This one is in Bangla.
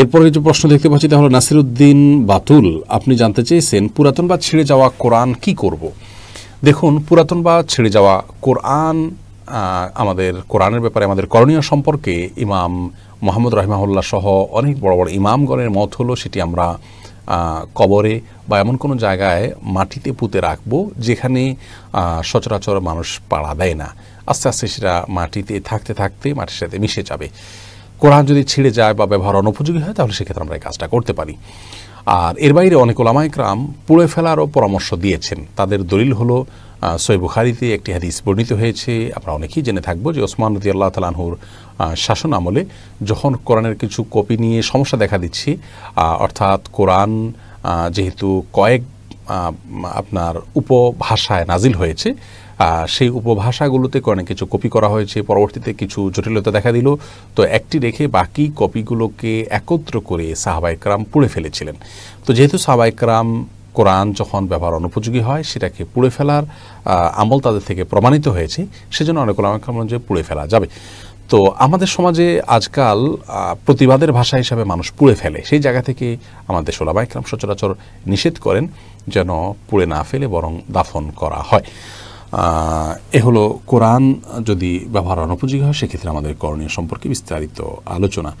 এরপরে যে প্রশ্ন দেখতে পাচ্ছি তাহলে নাসিরুদ্দিন বাতুল আপনি জানতে চেয়েছেন পুরাতন বা ছেড়ে যাওয়া কোরআন কি করব। দেখুন পুরাতন বা ছেড়ে যাওয়া কোরআন আমাদের কোরআনের ব্যাপারে আমাদের করণীয় সম্পর্কে ইমাম মোহাম্মদ রাহিমাহুল্লাহ সহ অনেক বড় বড় ইমামগণের মত হলো সেটি আমরা কবরে বা এমন কোনো জায়গায় মাটিতে পুঁতে রাখবো যেখানে সচরাচর মানুষ পাড়া দেয় না আস্তে আস্তে সেটা মাটিতে থাকতে থাকতে মাটির সাথে মিশে যাবে কোরআন যদি ছিঁড়ে যায় বা ব্যবহার অনুপযোগী হয় তাহলে সেক্ষেত্রে আমরা এই কাজটা করতে পারি আর এর বাইরে অনেক ওলামাইকরাম পুড়ে ফেলারও পরামর্শ দিয়েছেন তাদের দলিল হলো সৈবুখারিতে একটি হাদিস বর্ণিত হয়েছে আমরা অনেকেই জেনে থাকবো যে ওসমান রদি আল্লাহ তালাহুর শাসন আমলে যখন কোরআনের কিছু কপি নিয়ে সমস্যা দেখা দিচ্ছে অর্থাৎ কোরআন যেহেতু কয়েক আপনার উপভাষায় নাজিল হয়েছে সেই উপভাষাগুলোতে অনেক কিছু কপি করা হয়েছে পরবর্তীতে কিছু জটিলতা দেখা দিল তো একটি রেখে বাকি কপিগুলোকে একত্র করে সাহাবাইকরাম পুড়ে ফেলেছিলেন তো যেহেতু সাহাবাইকরাম কোরআন যখন ব্যবহার অনুপযোগী হয় সেটাকে পুড়ে ফেলার আমল তাদের থেকে প্রমাণিত হয়েছে সেজন্য অনেক আমাকে যে পুড়ে ফেলা যাবে তো আমাদের সমাজে আজকাল প্রতিবাদের ভাষা হিসাবে মানুষ পুড়ে ফেলে সেই জায়গা থেকে আমাদের সোলাবাইকরাম সচরাচর নিষেধ করেন যেন পুড়ে না ফেলে বরং দাফন করা হয় এ হলো কোরআন যদি ব্যবহার অনুপযোগী হয় সেক্ষেত্রে আমাদের করণীয় সম্পর্কে বিস্তারিত আলোচনা